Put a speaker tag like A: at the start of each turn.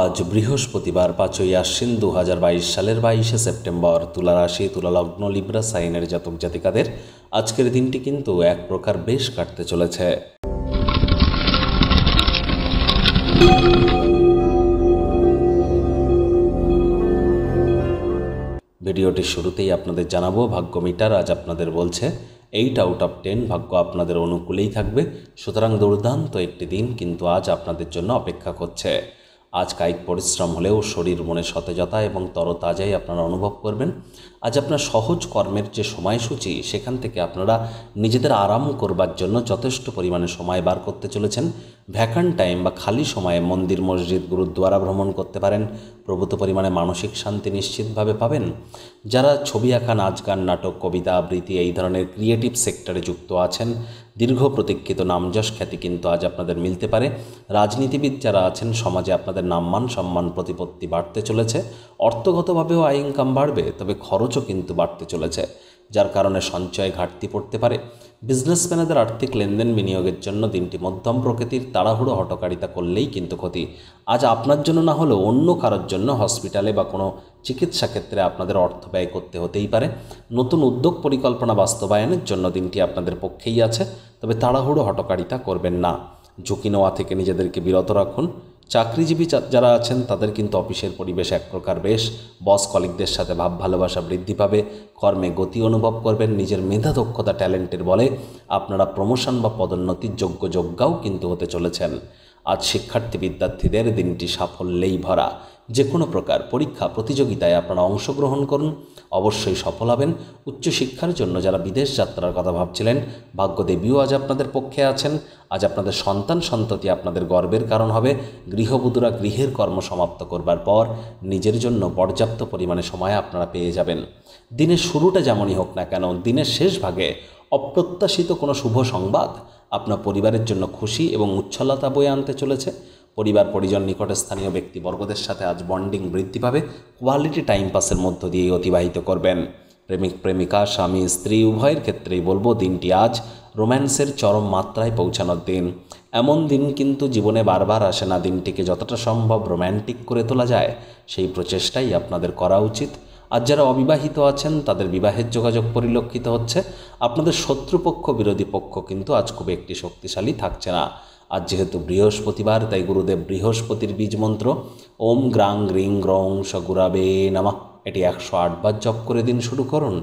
A: আজ বৃহস্পতিবার পাঁচই আশ্বিন দু হাজার বাইশ সালের বাইশে সেপ্টেম্বর তুলা রাশি তুলালগ্ন লিব্রা সাইনের জাতক জাতিকাদের আজকের দিনটি কিন্তু এক প্রকার বেশ কাটতে চলেছে ভিডিওটির শুরুতেই আপনাদের জানাবো ভাগ্য মিটার আজ আপনাদের বলছে এইট আউট অফ টেন ভাগ্য আপনাদের অনুকূলেই থাকবে সুতরাং দুর্দান্ত একটি দিন কিন্তু আজ আপনাদের জন্য অপেক্ষা করছে আজ কায়িক পরিশ্রম হলেও শরীর মনে সতেজতা এবং তরতাজাই আপনারা অনুভব করবেন আজ আপনার সহজ কর্মের যে সময়সূচি সেখান থেকে আপনারা নিজেদের আরাম করবার জন্য যথেষ্ট পরিমাণে সময় বার করতে চলেছেন ভ্যাকান টাইম বা খালি সময়ে মন্দির মসজিদ গুরুদ্বারা ভ্রমণ করতে পারেন প্রভূত পরিমাণে মানসিক শান্তি নিশ্চিতভাবে পাবেন যারা ছবি আঁকা নাচ গান নাটক কবিতা আবৃত্তি এই ধরনের ক্রিয়েটিভ সেক্টরে যুক্ত আছেন দীর্ঘ প্রতীক্ষিত নামযশ খ্যাতি কিন্তু আজ আপনাদের মিলতে পারে রাজনীতিবিদ যারা আছেন সমাজে আপনাদের নামমান সম্মান প্রতিপত্তি বাড়তে চলেছে অর্থগতভাবেও আয় ইনকাম বাড়বে তবে খরচও কিন্তু বাড়তে চলেছে যার কারণে সঞ্চয় ঘাটতি পড়তে পারে বিজনেসম্যানেদের আর্থিক লেনদেন বিনিয়োগের জন্য দিনটি মধ্যম প্রকৃতির তাড়াহুড়ো হটকারিতা করলেই কিন্তু ক্ষতি আজ আপনার জন্য না হলেও অন্য কারোর জন্য হসপিটালে বা কোনো চিকিৎসা ক্ষেত্রে আপনাদের অর্থ ব্যয় করতে হতেই পারে নতুন উদ্যোগ পরিকল্পনা বাস্তবায়নের জন্য দিনটি আপনাদের পক্ষেই আছে তবে তাড়াহুড়ো হটকারিতা করবেন না ঝুঁকি নেওয়া থেকে নিজেদেরকে বিরত রাখুন চাকরিজীবী যারা আছেন তাদের কিন্তু অফিসের পরিবেশ এক প্রকার বেশ বস কলিকদের সাথে ভাব ভালোবাসা বৃদ্ধি পাবে কর্মে গতি অনুভব করবেন নিজের মেধা দক্ষতা ট্যালেন্টের বলে আপনারা প্রমোশন বা পদোন্নতির যোগ্য যোগ্যাও কিন্তু হতে চলেছেন আজ শিক্ষার্থী বিদ্যার্থীদের দিনটি সাফল্যেই ভরা যে কোনো প্রকার পরীক্ষা প্রতিযোগিতায় আপনারা অংশগ্রহণ করুন অবশ্যই সফল হবেন উচ্চশিক্ষার জন্য যারা বিদেশ যাত্রার কথা ভাবছিলেন ভাগ্যদেবীও আজ আপনাদের পক্ষে আছেন আজ আপনাদের সন্তান সন্ততি আপনাদের গর্বের কারণ হবে গৃহবধূরা গৃহের কর্ম সমাপ্ত করবার পর নিজের জন্য পর্যাপ্ত পরিমাণে সময় আপনারা পেয়ে যাবেন দিনের শুরুটা যেমনই হোক না কেন দিনের শেষ ভাগে অপ্রত্যাশিত কোনো শুভ সংবাদ আপনার পরিবারের জন্য খুশি এবং উচ্ছলতা বয়ে আনতে চলেছে পরিবার পরিজন নিকট স্থানীয় ব্যক্তিবর্গদের সাথে আজ বন্ডিং বৃদ্ধি পাবে কোয়ালিটি টাইম পাসের মধ্য দিয়ে অতিবাহিত করবেন প্রেমিক প্রেমিকা স্বামী স্ত্রী উভয়ের ক্ষেত্রেই বলবো দিনটি আজ রোম্যান্সের চরম মাত্রায় পৌঁছানোর দিন এমন দিন কিন্তু জীবনে বারবার আসে না দিনটিকে যতটা সম্ভব রোম্যান্টিক করে তোলা যায় সেই প্রচেষ্টাই আপনাদের করা উচিত আর যারা অবিবাহিত আছেন তাদের বিবাহের যোগাযোগ পরিলক্ষিত হচ্ছে আপনাদের শত্রুপক্ষ বিরোধী পক্ষ কিন্তু আজ খুব একটি শক্তিশালী থাকছে না আজ যেহেতু বৃহস্পতিবার তাই গুরুদেব বৃহস্পতির বীজ মন্ত্র ওম গ্রাং গ্রিং গ্রং সগুরাবে নামা এটি একশো আটবার জপ করে দিন শুরু করুন